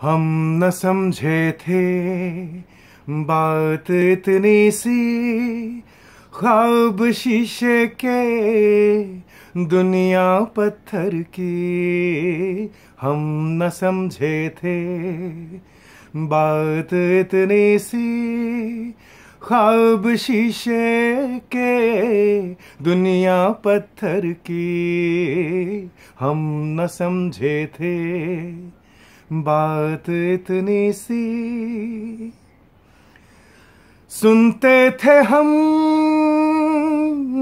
हम न समझे थे बात इतनी सी ख्वाब शीशे के दुनिया पत्थर की हम न समझे थे बात इतनी सी ख्वाब शीशे के दुनिया पत्थर की हम न समझे थे बात इतनी सी सुनते थे हम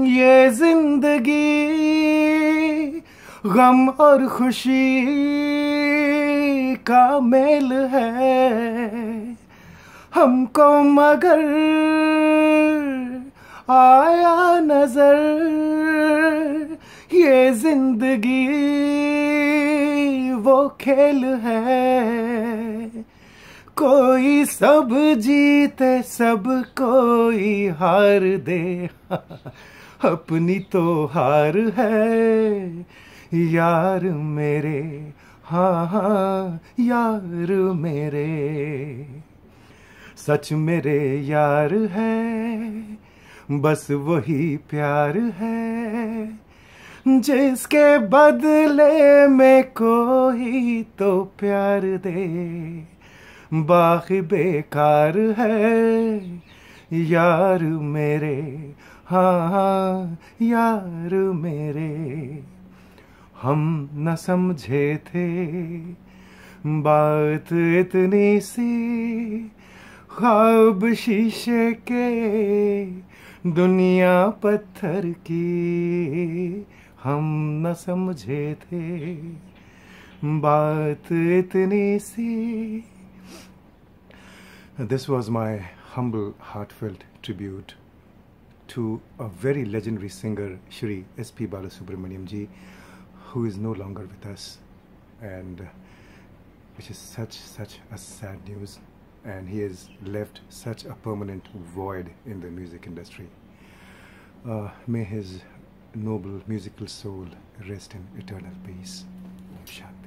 ये जिंदगी गम और खुशी का मेल है हमको मगर आया नजर ये जिंदगी वो खेल है कोई सब जीते सब कोई हार दे अपनी तो हार है यार मेरे हाँ हाँ यार मेरे सच मेरे यार है बस वही प्यार है जिसके बदले में कोई तो प्यार दे बाकी बेकार है यार मेरे हाँ यार मेरे हम न समझे थे बात इतनी सी ख्वाब शीशे के दुनिया पत्थर की This was my humble, heartfelt tribute to a very legendary singer, Shri S.P. Balasubramaniam ji, who is no longer with us, and which is such, such a sad news. And he has left such a permanent void in the music industry. Uh, may his noble musical soul rest in eternal peace. Shanti.